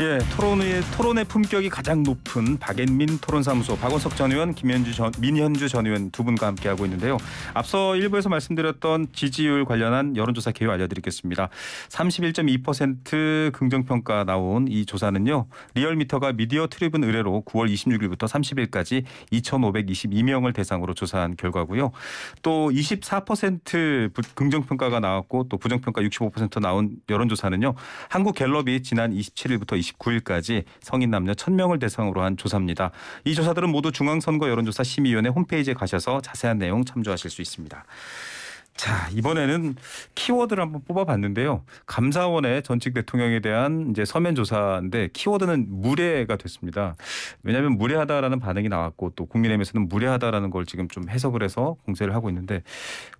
예, 토론의 토론의 품격이 가장 높은 박앤민 토론사무소 박원석 전 의원, 김현주 전 민현주 전 의원 두 분과 함께 하고 있는데요. 앞서 1부에서 말씀드렸던 지지율 관련한 여론조사 개요 알려드리겠습니다. 31.2% 긍정 평가 나온 이 조사는요. 리얼미터가 미디어 트리븐 의뢰로 9월 26일부터 30일까지 2,522명을 대상으로 조사한 결과고요. 또 24% 긍정 평가가 나왔고 또 부정 평가 65% 나온 여론조사는요. 한국 갤럽이 지난 27일부터 29일까지 성인 남녀 1000명을 대상으로 한 조사입니다. 이 조사들은 모두 중앙선거 여론조사 심의위원회 홈페이지에 가셔서 자세한 내용 참조하실 수 있습니다. 자 이번에는 키워드를 한번 뽑아봤는데요. 감사원의 전직 대통령에 대한 이제 서면 조사인데 키워드는 무례가 됐습니다. 왜냐하면 무례하다라는 반응이 나왔고 또 국민의힘에서는 무례하다라는 걸 지금 좀 해석을 해서 공세를 하고 있는데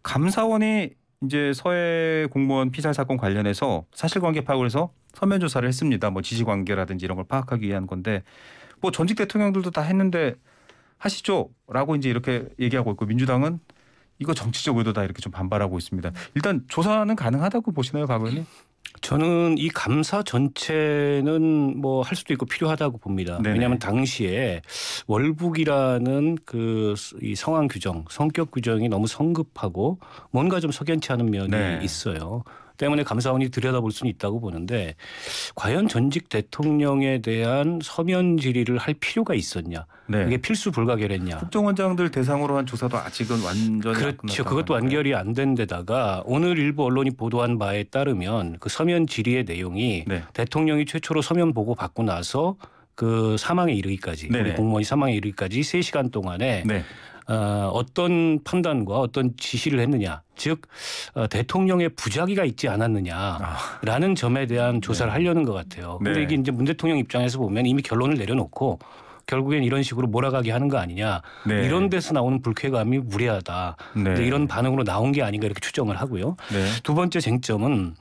감사원이 이제 서해 공무원 피살 사건 관련해서 사실관계 파악을 해서 서면 조사를 했습니다. 뭐 지지 관계라든지 이런 걸 파악하기 위한 건데 뭐 전직 대통령들도 다 했는데 하시죠라고 이제 이렇게 얘기하고 있고 민주당은 이거 정치적 의도다 이렇게 좀 반발하고 있습니다. 일단 조사는 가능하다고 보시나요, 박 의원님? 저는 이 감사 전체는 뭐 할 수도 있고 필요하다고 봅니다. 네네. 왜냐하면 당시에 월북이라는 그 이 성향 규정, 성격 규정이 너무 성급하고 뭔가 좀 석연치 않은 면이 네. 있어요. 때문에 감사원이 들여다볼 수는 있다고 보는데 과연 전직 대통령에 대한 서면 질의를 할 필요가 있었냐? 네. 이게 필수 불가결했냐? 국정원장들 대상으로 한 조사도 아직은 완전 히 그렇죠. 그것도 완결이 안 된 데다가 오늘 일부 언론이 보도한 바에 따르면 그 서면 질의의 내용이 네. 대통령이 최초로 서면 보고 받고 나서 그 사망에 이르기까지 네네. 우리 공무원이 사망에 이르기까지 3시간 동안에 네. 어, 어떤 판단과 어떤 지시를 했느냐, 즉 어, 대통령의 부작위가 있지 않았느냐라는 아. 점에 대한 네. 조사를 네. 하려는 것 같아요. 네. 근데 네. 이게 이제 문 대통령 입장에서 보면 이미 결론을 내려놓고 결국엔 이런 식으로 몰아가게 하는 거 아니냐 네. 이런 데서 나오는 불쾌감이 무례하다 네. 이런 반응으로 나온 게 아닌가 이렇게 추정을 하고요 네. 두 번째 쟁점은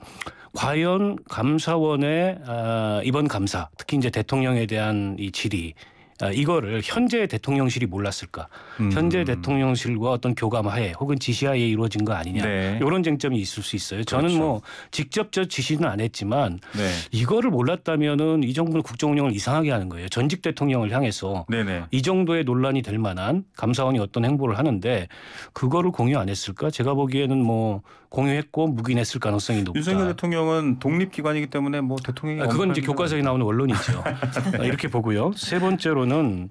과연 감사원의 아, 이번 감사 특히 이제 대통령에 대한 이 질의 아, 이거를 현재 대통령실이 몰랐을까? 음. 현재 대통령실과 어떤 교감하에 혹은 지시하에 이루어진 거 아니냐? 네. 이런 쟁점이 있을 수 있어요. 저는 그렇죠. 뭐 직접 저 지시는 안 했지만 네. 이거를 몰랐다면은 이 정부는 국정운영을 이상하게 하는 거예요. 전직 대통령을 향해서 네네. 이 정도의 논란이 될 만한 감사원이 어떤 행보를 하는데 그거를 공유 안 했을까? 제가 보기에는 뭐 공유했고 묵인했을 가능성이 높다. 윤석열 대통령은 독립기관이기 때문에 뭐 대통령이 아, 그건 이제 교과서에 나오는 원론이죠. 아, 이렇게 보고요. 세번째로 정부는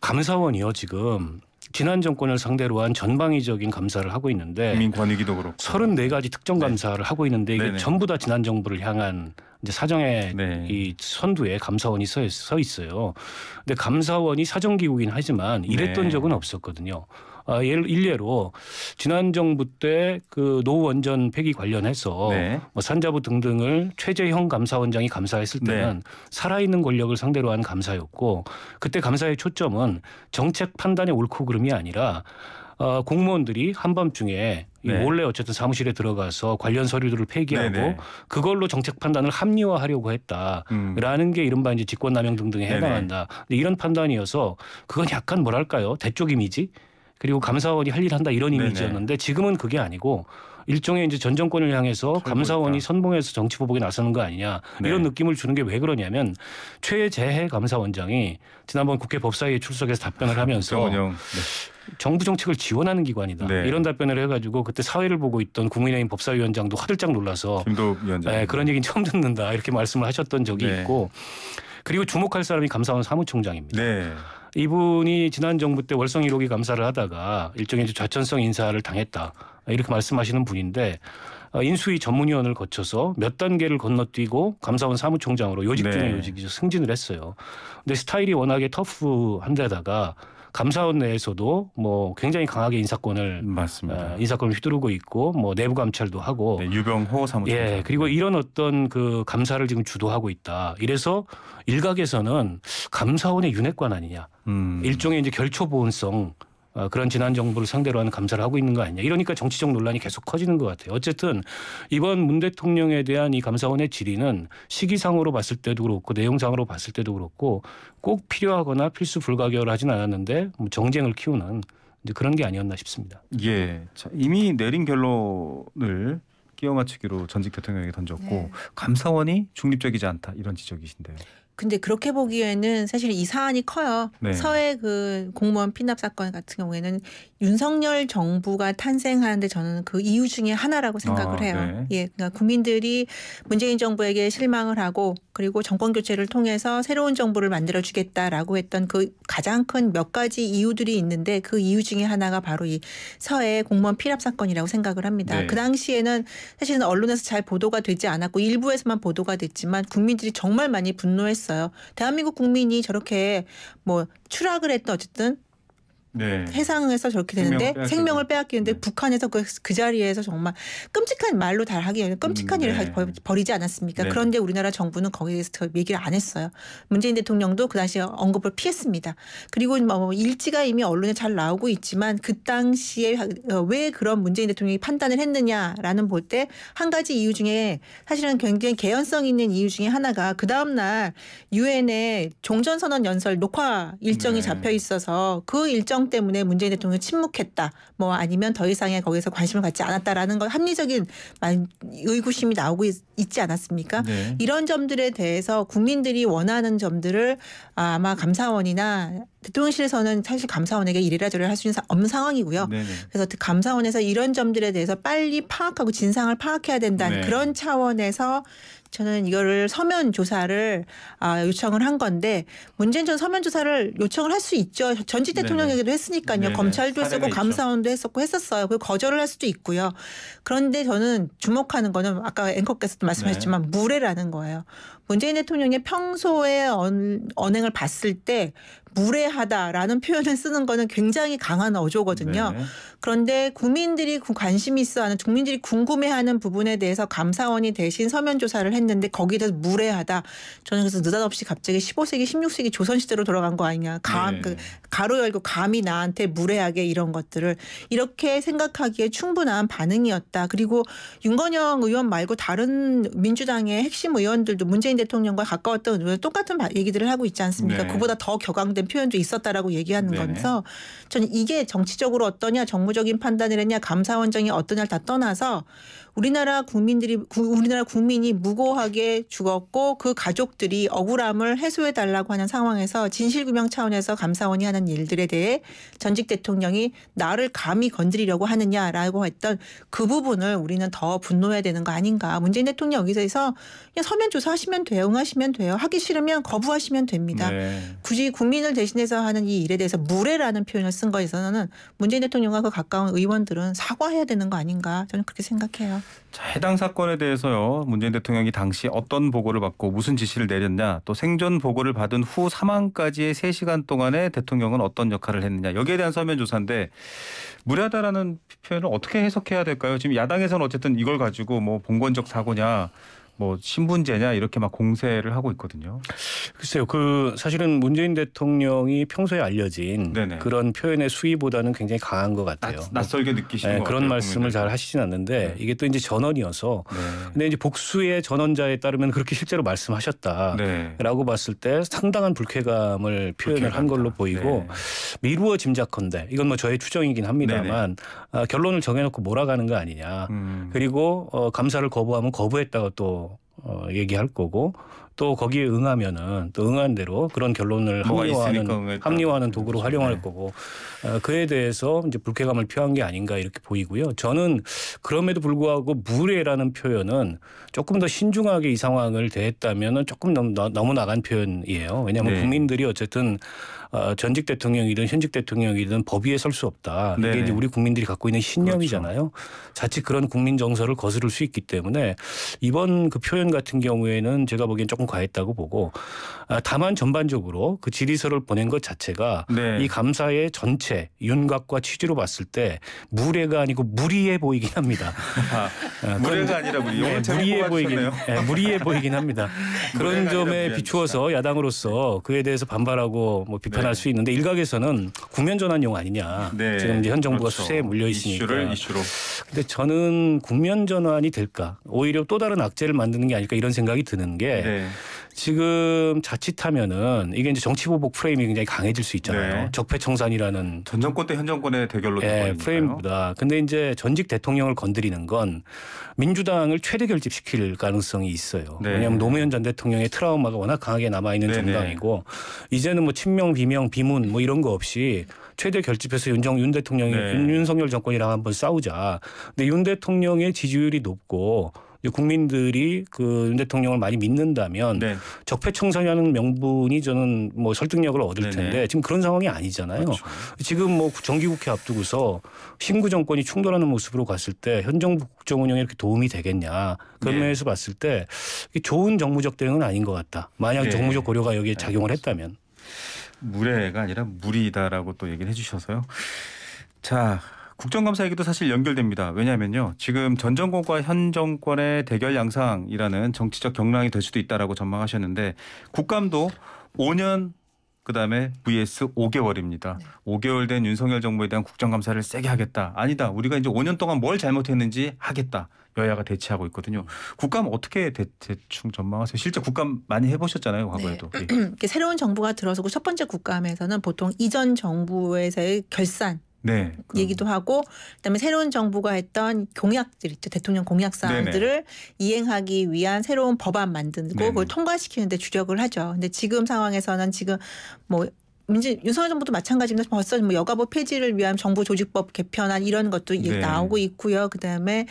감사원이요 지금 지난 정권을 상대로 한 전방위적인 감사를 하고 있는데 민관위기도 그렇고 34가지 특정 네. 감사를 네. 하고 있는데 이게 네네. 전부 다 지난 정부를 향한 이제 사정의 네. 이 선두에 감사원이 서, 있어요. 근데 감사원이 사정기구긴 하지만 이랬던 네. 적은 없었거든요. 아, 어, 예를 일례로 지난 정부 때그 노후 원전 폐기 관련해서 네. 뭐 산자부 등등을 최재형 감사원장이 감사했을 네. 때는 네. 살아있는 권력을 상대로 한 감사였고 그때 감사의 초점은 정책 판단의 옳고 그름이 아니라 어, 공무원들이 한밤중에 네. 몰래 어쨌든 사무실에 들어가서 관련 서류들을 폐기하고 네네. 그걸로 정책 판단을 합리화하려고 했다라는 음. 게 이른바 이제 직권남용 등등에 해당한다. 이런 판단이어서 그건 약간 뭐랄까요 대쪽 이미지 그리고 감사원이 할 일 한다 이런 이미지였는데 지금은 그게 아니고 일종의 이제 전 정권을 향해서 감사원이 선봉해서 정치 보복에 나서는 거 아니냐 네. 이런 느낌을 주는 게 왜 그러냐면 최재해 감사원장이 지난번 국회 법사위에 출석해서 답변을 하면서 네. 정부 정책을 지원하는 기관이다 네. 이런 답변을 해가지고 그때 사회를 보고 있던 국민의힘 법사위원장도 화들짝 놀라서 김도 위원장 네, 그런 얘기는 처음 듣는다 이렇게 말씀을 하셨던 적이 네. 있고 그리고 주목할 사람이 감사원 사무총장입니다. 네. 이분이 지난 정부 때 월성 1호기 감사를 하다가 일종의 좌천성 인사를 당했다. 이렇게 말씀하시는 분인데 어, 인수위 전문위원을 거쳐서 몇 단계를 건너뛰고 감사원 사무총장으로 요직 중에 네. 요직이죠. 승진을 했어요. 근데 스타일이 워낙에 터프한 데다가 감사원 내에서도 뭐 굉장히 강하게 인사권을 맞습니다. 어, 인사권을 휘두르고 있고 뭐 내부 감찰도 하고 네, 유병호 사무총 예 그리고 네. 이런 어떤 그 감사를 지금 주도하고 있다. 이래서 일각에서는 감사원의 윤핵관 아니냐 음. 일종의 이제 결초 보온성 어, 그런 지난 정부를 상대로 하는 감사를 하고 있는 거 아니냐. 이러니까 정치적 논란이 계속 커지는 것 같아요. 어쨌든 이번 문 대통령에 대한 이 감사원의 질의는 시기상으로 봤을 때도 그렇고 내용상으로 봤을 때도 그렇고 꼭 필요하거나 필수 불가결 하진 않았는데 뭐 정쟁을 키우는 이제 그런 게 아니었나 싶습니다. 예. 자, 이미 내린 결론을 끼워 맞추기로 전직 대통령에게 던졌고 네. 감사원이 중립적이지 않다 이런 지적이신데요. 근데 그렇게 보기에는 사실 이 사안이 커요. 네. 서해 그 공무원 피납 사건 같은 경우에는 윤석열 정부가 탄생하는데 저는 그 이유 중에 하나라고 생각을 아, 해요. 네. 예, 그러니까 국민들이 문재인 정부에게 실망을 하고 그리고 정권 교체를 통해서 새로운 정부를 만들어 주겠다라고 했던 그 가장 큰 몇 가지 이유들이 있는데 그 이유 중에 하나가 바로 이 서해 공무원 피납 사건이라고 생각을 합니다. 네. 그 당시에는 사실은 언론에서 잘 보도가 되지 않았고 일부에서만 보도가 됐지만 국민들이 정말 많이 분노했어요. 있어요. 대한민국 국민이 저렇게 뭐 추락을 했던 어쨌든 네. 해상에서 저렇게 되는데 생명을, 생명을 빼앗기는데 네. 북한에서 그, 그 자리에서 정말 끔찍한 말로 달하기 음, 끔찍한 음, 네. 일을 벌이지 않았습니까? 네. 그런데 우리나라 정부는 거기에 대해서 얘기를 안 했어요. 문재인 대통령도 그 당시 에 언급을 피했습니다. 그리고 뭐, 뭐 일지가 이미 언론에 잘 나오고 있지만 그 당시에 어, 왜 그런 문재인 대통령이 판단을 했느냐라는 볼 때 한 가지 이유 중에 사실은 굉장히 개연성 있는 이유 중에 하나가 그 다음 날 유엔의 종전선언 연설 녹화 일정이 네. 잡혀 있어서 그 일정 사정 때문에 문재인 대통령이 침묵했다. 뭐 아니면 더 이상의 거기서 관심을 갖지 않았다라는 걸 합리적인 의구심이 나오고 있, 지 않았습니까? 네. 이런 점들에 대해서 국민들이 원하는 점들을 아마 감사원이나 대통령실에서는 사실 감사원에게 이래라 저래라 할 수 있는 없는 상황이고요. 네네. 그래서 그 감사원에서 이런 점들에 대해서 빨리 파악하고 진상을 파악해야 된다는 네. 그런 차원에서 저는 이거를 서면 조사를 아, 요청을 한 건데 문재인 전 서면 조사를 요청을 할 수 있죠. 전직 대통령에게도 했으니까요. 네네. 검찰도 했었고 있죠. 감사원도 했었고 했었어요. 그리고 거절을 할 수도 있고요. 그런데 저는 주목하는 거는 아까 앵커께서도 네. 말씀하셨지만 네. 무례라는 거예요. 문재인 대통령의 평소에 언, 언행을 봤을 때 무례하다라는 표현을 쓰는 거는 굉장히 강한 어조거든요. 네. 그런데 국민들이 관심이 있어하는 국민들이 궁금해하는 부분에 대해서 감사원이 대신 서면 조사를 했는데 거기에 대해서 무례하다. 저는 그래서 느닷없이 갑자기 15세기, 16세기 조선시대로 돌아간 거 아니냐. 감, 네. 그 가로 열고 감히 나한테 무례하게 이런 것들을 이렇게 생각하기에 충분한 반응이었다. 그리고 윤건영 의원 말고 다른 민주당의 핵심 의원들도 문재인 대통령과 가까웠던 의원 똑같은 얘기들을 하고 있지 않습니까? 네. 그보다 더 격앙된 표현도 있었다라고 얘기하는 네. 거서 저는 이게 정치적으로 어떠냐, 정무적인 판단이 했냐, 감사원장이 어떠냐를 다 떠나서 우리나라 국민들이 우리나라 국민이 무고하게 죽었고 그 가족들이 억울함을 해소해 달라고 하는 상황에서 진실 규명 차원에서 감사원이 하는 일들에 대해 전직 대통령이 나를 감히 건드리려고 하느냐라고 했던 그 부분을 우리는 더 분노해야 되는 거 아닌가. 문재인 대통령 여기서 그냥 서면 조사하시면 돼요. 응하시면 돼요. 하기 싫으면 거부하시면 됩니다. 네. 굳이 국민을 대신해서 하는 이 일에 대해서 무례라는 표현을 쓴 거에서는 문재인 대통령과 그 가까운 의원들은 사과해야 되는 거 아닌가 저는 그렇게 생각해요. 자, 해당 사건에 대해서요 문재인 대통령이 당시 어떤 보고를 받고 무슨 지시를 내렸냐 또 생존 보고를 받은 후 사망까지의 3시간 동안에 대통령은 어떤 역할을 했느냐 여기에 대한 서면 조사인데 무례하다라는 표현을 어떻게 해석해야 될까요? 지금 야당에서는 어쨌든 이걸 가지고 뭐 봉건적 사고냐 뭐 신분제냐 이렇게 막 공세를 하고 있거든요. 글쎄요. 그 사실은 문재인 대통령이 평소에 알려진 네네. 그런 표현의 수위보다는 굉장히 강한 것 같아요. 낯, 설게 느끼시는 네, 그런 같아요, 말씀을 잘 하시진 않는데 네. 이게 또 이제 전원이어서 네. 근데 이제 복수의 전원자에 따르면 그렇게 실제로 말씀하셨다라고 네. 봤을 때 상당한 불쾌감을 표현을 한 걸로 보이고 네. 미루어 짐작컨대 이건 뭐 저의 추정이긴 합니다만 아, 결론을 정해놓고 몰아가는 거 아니냐 음. 그리고 어, 감사를 거부하면 거부했다고 또 어, 얘기할 거고 또 거기에 응하면은 또 응한 대로 그런 결론을 합리화하는 합리화하는 도구로 활용할 네. 거고 어, 그에 대해서 이제 불쾌감을 표한 게 아닌가 이렇게 보이고요. 저는 그럼에도 불구하고 무례라는 표현은 조금 더 신중하게 이 상황을 대했다면은 조금 너무, 너무 나간 표현이에요. 왜냐하면 네. 국민들이 어쨌든 어, 전직 대통령이든 현직 대통령이든 법 위에 설 수 없다. 이게 네. 이제 우리 국민들이 갖고 있는 신념이잖아요. 그렇죠. 자칫 그런 국민 정서를 거스를 수 있기 때문에 이번 그 표현 같은 경우에는 제가 보기엔 조금 과했다고 보고 아, 다만 전반적으로 그 질의서를 보낸 것 자체가 네. 이 감사의 전체 윤곽과 취지로 봤을 때 무례가 아니고 무리해 보이긴 합니다. 아, 아 무례가 아니라 무리. 네, 무리해 보이긴 네, 무리해 보이긴 합니다. 그런 점에 비추어서 야당으로서 그에 대해서 반발하고 뭐 비판할 네. 수 있는데 일각에서는 국면 전환용 아니냐. 네. 지금 이제 현 정부가 그렇죠. 수세에 물려 있으니까. 이슈를 이슈로. 근데 저는 국면 전환이 될까? 오히려 또 다른 악재를 만드는 게 아닐까 이런 생각이 드는 게 네. 지금 자칫하면은 이게 이제 정치 보복 프레임이 굉장히 강해질 수 있잖아요. 네. 적폐청산이라는 전 정권 때 현 정권의 대결로 예, 프레임보다. 근데 이제 전직 대통령을 건드리는 건 민주당을 최대 결집시킬 가능성이 있어요. 네. 왜냐하면 노무현 전 대통령의 트라우마가 워낙 강하게 남아 있는 네. 정당이고 이제는 뭐 친명 비명 비문 뭐 이런 거 없이 최대 결집해서 윤정 윤 대통령이 네. 윤석열 정권이랑 한번 싸우자. 근데 윤 대통령의 지지율이 높고 국민들이 그윤 대통령을 많이 믿는다면 네. 적폐청산이라는 명분이 저는 뭐 설득력을 얻을 텐데 지금 그런 상황이 아니잖아요. 그렇죠. 지금 뭐 정기국회 앞두고서 신구 정권이 충돌하는 모습으로 갔을 때현 정부 국정 운영에 이렇게 도움이 되겠냐 그런 네. 면에서 봤을 때 좋은 정무적 대응은 아닌 것 같다. 만약 네. 정무적 고려가 여기에 작용을 했다면 무례가 아니라 무리다라고 또 얘기를 해주셔서요. 자 국정감사 얘기도 사실 연결됩니다. 왜냐하면요. 지금 전 정권과 현 정권의 대결 양상이라는 정치적 경랑이 될 수도 있다라고 전망하셨는데 국감도 5년 그다음에 vs 5개월입니다. 네. 5개월 된 윤석열 정부에 대한 국정감사를 세게 하겠다. 아니다. 우리가 이제 5년 동안 뭘 잘못했는지 하겠다. 여야가 대치하고 있거든요. 국감 어떻게 대, 충 전망하세요? 실제 국감 많이 해보셨잖아요. 과거에도. 네. 새로운 정부가 들어서고 첫 번째 국감에서는 보통 이전 정부에서의 결산 네, 얘기도 하고 그다음에 새로운 정부가 했던 공약들 있죠 대통령 공약 사항들을 이행하기 위한 새로운 법안 만들고 네네. 그걸 통과시키는데 주력을 하죠. 근데 지금 상황에서는 지금 뭐 민주 윤석열 정부도 마찬가지입니다. 벌써 뭐 여가부 폐지를 위한 정부 조직법 개편안 이런 것도 네. 나오고 있고요. 그다음에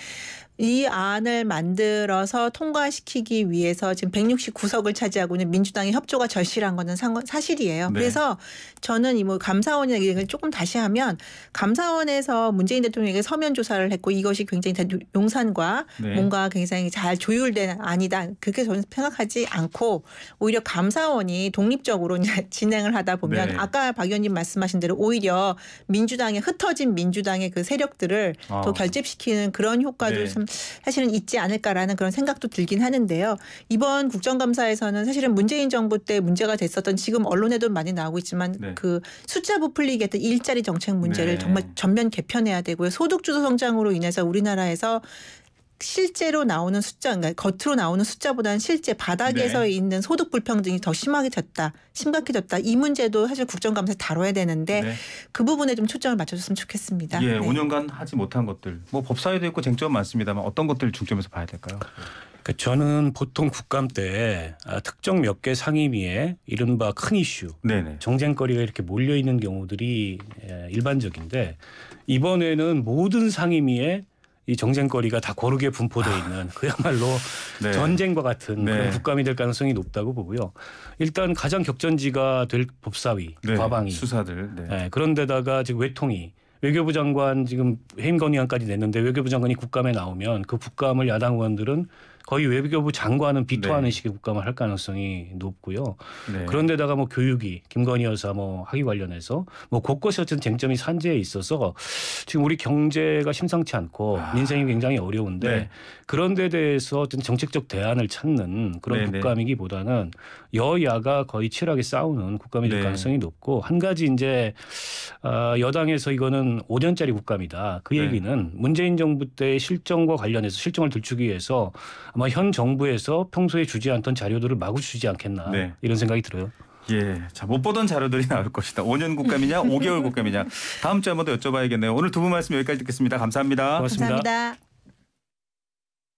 이 안을 만들어서 통과시키기 위해서 지금 169석을 차지하고 있는 민주당의 협조가 절실한 것은 사실이에요. 네. 그래서 저는 이 뭐 감사원 얘기를 조금 다시 하면 감사원에서 문재인 대통령에게 서면 조사를 했고 이것이 굉장히 용산과 네. 뭔가 굉장히 잘 조율된 아니다 그렇게 저는 생각하지 않고 오히려 감사원이 독립적으로 진행을 하다 보면 네. 아까 박 의원님 말씀하신 대로 오히려 민주당의 흩어진 민주당의 그 세력들을 아. 더 결집시키는 그런 효과도 네. 참 사실은 있지 않을까라는 그런 생각도 들긴 하는데요. 이번 국정감사에서는 사실은 문재인 정부 때 문제가 됐었던 지금 언론에도 많이 나오고 있지만 네. 그 숫자 부풀리기 했던 일자리 정책 문제를 네. 정말 전면 개편해야 되고요. 소득주도 성장으로 인해서 우리나라에서 실제로 나오는 숫자, 그러니까 겉으로 나오는 숫자보다는 실제 바닥에서 네. 있는 소득 불평등이 더 심하게졌다, 심각해졌다. 이 문제도 사실 국정감사에 다뤄야 되는데 네. 그 부분에 좀 초점을 맞춰줬으면 좋겠습니다. 예, 네. 5년간 하지 못한 것들, 뭐 법사위도 있고 쟁점 많습니다만 어떤 것들을 중점에서 봐야 될까요? 그러니까 저는 보통 국감 때 아, 특정 몇 개 상임위에 이른바 큰 이슈, 네네. 정쟁거리가 이렇게 몰려 있는 경우들이 예, 일반적인데 이번에는 모든 상임위에 이 정쟁거리가 다 고르게 분포돼 아. 있는 그야말로 네. 전쟁과 같은 네. 그런 국감이 될 가능성이 높다고 보고요. 일단 가장 격전지가 될 법사위, 네. 과방위, 수사들 네. 네, 그런데다가 지금 외통위 외교부 장관 지금 해임 건의안까지 냈는데 외교부 장관이 국감에 나오면 그 국감을 야당 의원들은 거의 외교부 장관은 비토하는 네. 식의 국감을 할 가능성이 높고요. 네. 그런데다가 뭐 교육이 김건희 여사 뭐 학위 관련해서 뭐 곳곳이 어쨌든 쟁점이 산재에 있어서 지금 우리 경제가 심상치 않고 아. 민생이 굉장히 어려운데 네. 그런데 대해서 어떤 정책적 대안을 찾는 그런 네, 네. 국감이기보다는 여야가 거의 치열하게 싸우는 국감이 될 네. 가능성이 높고 한 가지 이제 어, 여당에서 이거는 5년짜리 국감이다. 그 네. 얘기는 네. 문재인 정부 때의 실정과 관련해서 실정을 들추기 위해서 아마 현 정부에서 평소에 주지 않던 자료들을 마구 주지 않겠나 네. 이런 생각이 들어요. 예. 자, 못 보던 자료들이 나올 것이다. 5년 국감이냐, 5개월 국감이냐. 다음 주에 한번 더 여쭤봐야겠네요. 오늘 두 분 말씀 여기까지 듣겠습니다. 감사합니다. 고맙습니다. 감사합니다.